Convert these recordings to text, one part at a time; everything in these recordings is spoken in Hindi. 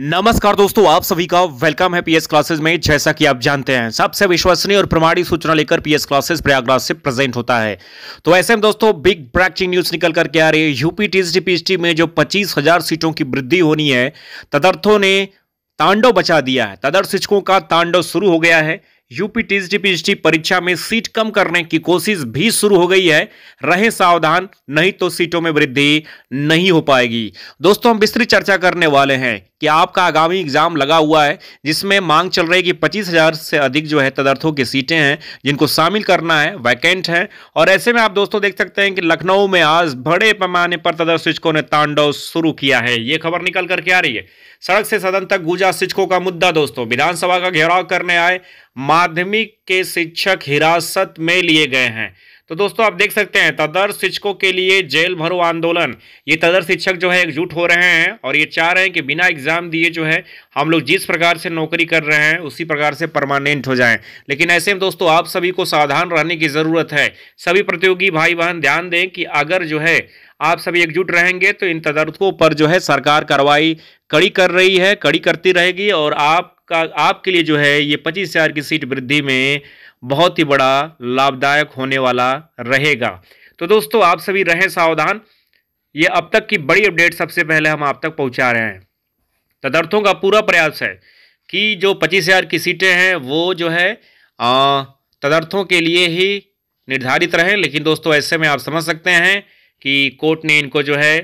नमस्कार दोस्तों आप सभी का वेलकम है पीएस क्लासेस में जैसा कि आप जानते हैं सबसे विश्वसनीय और प्रमाणित सूचना लेकर पीएस क्लासेस प्रयागराज से प्रेजेंट होता है तो ऐसे में दोस्तों बिग ब्रैकिंग न्यूज निकल करके आ रही है यूपी टीएसडी पीएसटी में जो पच्चीस हजार सीटों की वृद्धि होनी है तदर्थों ने तांडव बचा दिया है तदर्थ शिक्षकों का तांडव शुरू हो गया है यूपी टीएसडी पीएसटी परीक्षा में सीट कम करने की कोशिश भी शुरू हो गई है रहे सावधान नहीं तो सीटों में वृद्धि नहीं हो पाएगी दोस्तों हम विस्तृत चर्चा करने वाले हैं कि आपका आगामी एग्ज़ाम लगा हुआ है जिसमें मांग चल रही है कि पच्चीस हज़ार से अधिक जो है तदर्थों की सीटें हैं जिनको शामिल करना है वैकेंट हैं और ऐसे में आप दोस्तों देख सकते हैं कि लखनऊ में आज बड़े पैमाने पर तदर्थ शिक्षकों ने तांडव शुरू किया है ये खबर निकल करके आ रही है सड़क से सदन तक गुजा शिक्षकों का मुद्दा दोस्तों विधानसभा का घेराव करने आए माध्यमिक के शिक्षक हिरासत में लिए गए हैं तो दोस्तों आप देख सकते हैं तदर शिक्षकों के लिए जेल भरो आंदोलन ये तदर शिक्षक जो है एकजुट हो रहे हैं और ये चाह रहे हैं कि बिना एग्जाम दिए जो है हम लोग जिस प्रकार से नौकरी कर रहे हैं उसी प्रकार से परमानेंट हो जाएं लेकिन ऐसे में दोस्तों आप सभी को सावधान रहने की ज़रूरत है सभी प्रतियोगी भाई बहन ध्यान दें कि अगर जो है आप सभी एकजुट रहेंगे तो इन तदर्थों पर जो है सरकार कार्रवाई कड़ी कर रही है कड़ी करती रहेगी और आप आपका आपके लिए जो है ये पच्चीस हज़ार की सीट वृद्धि में बहुत ही बड़ा लाभदायक होने वाला रहेगा तो दोस्तों आप सभी रहें सावधान ये अब तक की बड़ी अपडेट सबसे पहले हम आप तक पहुंचा रहे हैं तदर्थों का पूरा प्रयास है कि जो पच्चीस हज़ार की सीटें हैं वो जो है आ, तदर्थों के लिए ही निर्धारित रहें लेकिन दोस्तों ऐसे में आप समझ सकते हैं कि कोर्ट ने इनको जो है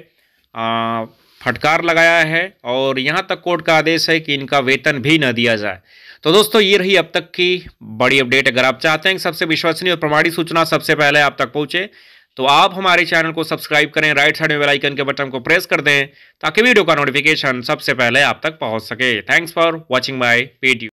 आ, फटकार लगाया है और यहाँ तक कोर्ट का आदेश है कि इनका वेतन भी न दिया जाए तो दोस्तों ये रही अब तक की बड़ी अपडेट अगर आप चाहते हैं कि सबसे विश्वसनीय और प्रमाणित सूचना सबसे पहले आप तक पहुँचे तो आप हमारे चैनल को सब्सक्राइब करें राइट साइड में बेल आइकन के बटन को प्रेस कर दें ताकि वीडियो का नोटिफिकेशन सबसे पहले आप तक पहुंच सके thanks for watching my video